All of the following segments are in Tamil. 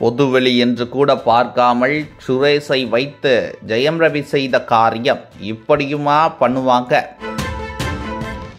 பொதுவெளி என்று கூட பார்க்காமல் சுரேஷை வைத்து ஜெயம் ரவி செய்த காரியம் இப்படியுமா பண்ணுவாங்க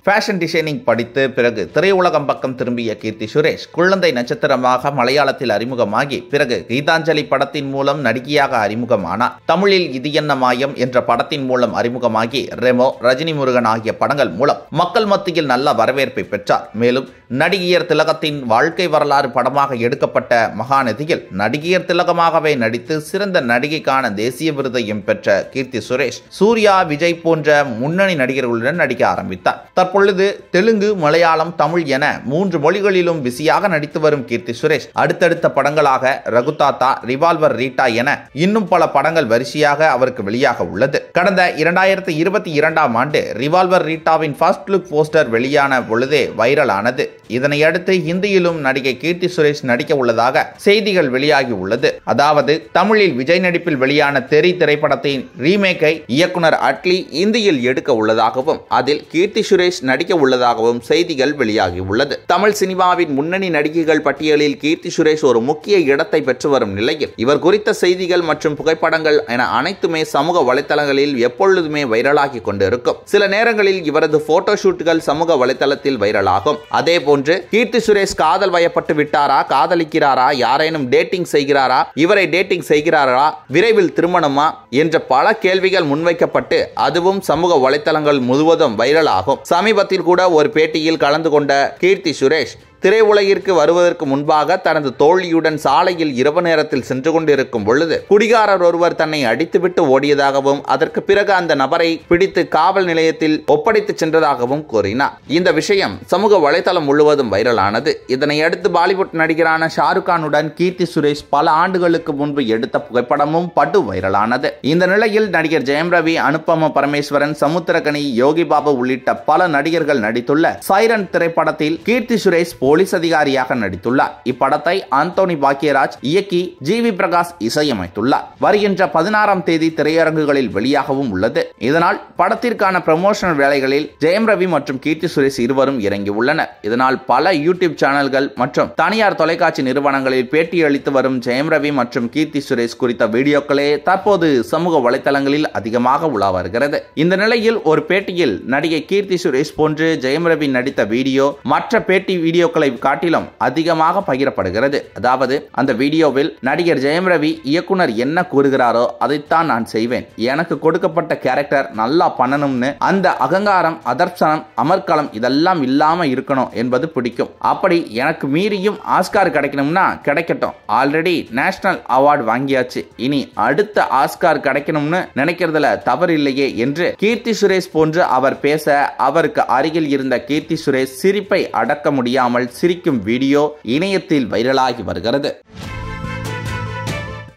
ஃபேஷன் டிசைனிங் படித்து பிறகு திரையுலகம் பக்கம் திரும்பிய கீர்த்தி சுரேஷ் குழந்தை நட்சத்திரமாக மலையாளத்தில் அறிமுகமாகி பிறகு கீதாஞ்சலி படத்தின் மூலம் நடிகையாக அறிமுகமானார் தமிழில் இது என்ன மாயம் என்ற படத்தின் மூலம் அறிமுகமாகி ரெமோ ரஜினி முருகன் ஆகிய படங்கள் மூலம் மக்கள் மத்தியில் நல்ல வரவேற்பை பெற்றார் மேலும் நடிகையர் திலகத்தின் வாழ்க்கை வரலாறு படமாக எடுக்கப்பட்ட மகாநதியில் நடிகையர் திலகமாகவே நடித்து சிறந்த நடிகைக்கான தேசிய விருதையும் பெற்ற கீர்த்தி சுரேஷ் சூர்யா விஜய் போன்ற முன்னணி நடிகர்களுடன் நடிக்க ஆரம்பித்தார் தற்போது பொழுது தெலுங்கு மலையாளம் தமிழ் என மூன்று மொழிகளிலும் பிஸியாக நடித்து வரும் கீர்த்தி சுரேஷ் அடுத்தடுத்த படங்களாக ரகுதாத்தா ரிவால்வர் ரீட்டா என இன்னும் பல படங்கள் வரிசையாக அவருக்கு வெளியாக உள்ளது கடந்த இரண்டாயிரத்தி இருபத்தி இரண்டாம் ஆண்டு ரிவால்வர் ரீட்டாவின் ஃபர்ஸ்ட் லுக் போஸ்டர் வெளியான பொழுதே வைரலானது இதனையடுத்து ஹிந்தியிலும் நடிகை கீர்த்தி சுரேஷ் நடிக்க உள்ளதாக செய்திகள் வெளியாகி உள்ளது அதாவது தமிழில் விஜய் நடிப்பில் வெளியான தெரி திரைப்படத்தின் ரீமேக்கை இயக்குனர் அட்லி இந்தியில் எடுக்க உள்ளதாகவும் அதில் கீர்த்தி சுரேஷ் நடிக்க உள்ளதாகவும் செய்திகள் வெளியாகியுள்ளது தமிழ் சினிமாவின் முன்னணி நடிகைகள் பட்டியலில் கீர்த்தி சுரேஷ் ஒரு முக்கிய இடத்தை பெற்று வரும் நிலையில் இவர் குறித்த செய்திகள் மற்றும் புகைப்படங்கள் என அனைத்துமே சமூக வலைதளங்களில் எப்பொழுதுமே வைரலாகி கொண்டிருக்கும் சில நேரங்களில் இவரது போட்டோ ஷூட்டுகள் சமூக வலைதளத்தில் வைரலாகும் அதே போன்று கீர்த்தி சுரேஷ் காதல் வயப்பட்டு விட்டாரா காதலிக்கிறாரா யாரேனும் டேட்டிங் செய்கிறாரா இவரை டேட்டிங் செய்கிறாரா விரைவில் திருமணமா என்ற பல கேள்விகள் முன்வைக்கப்பட்டு அதுவும் சமூக வலைதளங்கள் முழுவதும் வைரலாகும் சமீப சமீபத்தில் கூட ஒரு பேட்டியில் கலந்து கொண்ட கீர்த்தி சுரேஷ் திரையுலகிற்கு வருவதற்கு முன்பாக தனது தோழியுடன் சாலையில் இரவு நேரத்தில் சென்று கொண்டிருக்கும் பொழுது குடிகாரர் ஒருவர் தன்னை அடித்துவிட்டு ஓடியதாகவும் அதற்கு பிறகு அந்த நபரை பிடித்து காவல் நிலையத்தில் ஒப்படைத்து சென்றதாகவும் கூறினார் இந்த விஷயம் சமூக வலைதளம் முழுவதும் வைரலானது இதனை அடுத்து பாலிவுட் நடிகரான ஷாருக்கானுடன் கீர்த்தி சுரேஷ் பல ஆண்டுகளுக்கு முன்பு எடுத்த புகைப்படமும் படு வைரலானது இந்த நிலையில் நடிகர் ஜெயம் ரவி அனுப்பம பரமேஸ்வரன் சமுத்திரகனி யோகி பாபு உள்ளிட்ட பல நடிகர்கள் நடித்துள்ள சைரன் திரைப்படத்தில் கீர்த்தி சுரேஷ் போலீஸ் அதிகாரியாக நடித்துள்ளார் இப்படத்தை ஆந்தோனி பாக்கியராஜ் இயக்கி ஜி வி பிரகாஷ் இசையமைத்துள்ளார் வருகின்ற பதினாறாம் தேதி திரையரங்குகளில் வெளியாகவும் உள்ளது இதனால் படத்திற்கான ப்ரமோஷனல் வேலைகளில் ஜெயம் ரவி மற்றும் கீர்த்தி சுரேஷ் இருவரும் இறங்கியுள்ளனர் இதனால் பல யூடியூப் சேனல்கள் மற்றும் தனியார் தொலைக்காட்சி நிறுவனங்களில் பேட்டி அளித்து வரும் ஜெயம் ரவி மற்றும் கீர்த்தி சுரேஷ் குறித்த வீடியோக்களே தற்போது சமூக வலைதளங்களில் அதிகமாக உலா வருகிறது இந்த நிலையில் ஒரு பேட்டியில் நடிகை கீர்த்தி சுரேஷ் போன்று ஜெயம் ரவி நடித்த வீடியோ மற்ற பேட்டி வீடியோக்கள் வீடியோக்களை காட்டிலும் அதிகமாக பகிரப்படுகிறது அதாவது அந்த வீடியோவில் நடிகர் ஜெயம் ரவி இயக்குனர் என்ன கூறுகிறாரோ அதைத்தான் நான் செய்வேன் எனக்கு கொடுக்கப்பட்ட கேரக்டர் நல்லா பண்ணணும்னு அந்த அகங்காரம் அதர்சனம் அமர்க்களம் இதெல்லாம் இல்லாம இருக்கணும் என்பது பிடிக்கும் அப்படி எனக்கு மீறியும் ஆஸ்கார் கிடைக்கணும்னா கிடைக்கட்டும் ஆல்ரெடி நேஷனல் அவார்டு வாங்கியாச்சு இனி அடுத்த ஆஸ்கார் கிடைக்கணும்னு நினைக்கிறதுல தவறு இல்லையே என்று கீர்த்தி சுரேஷ் போன்று அவர் பேச அவருக்கு அருகில் இருந்த கீர்த்தி சுரேஷ் சிரிப்பை அடக்க முடியாமல் சிரிக்கும் வீடியோ இணையத்தில் வைரலாகி வருகிறது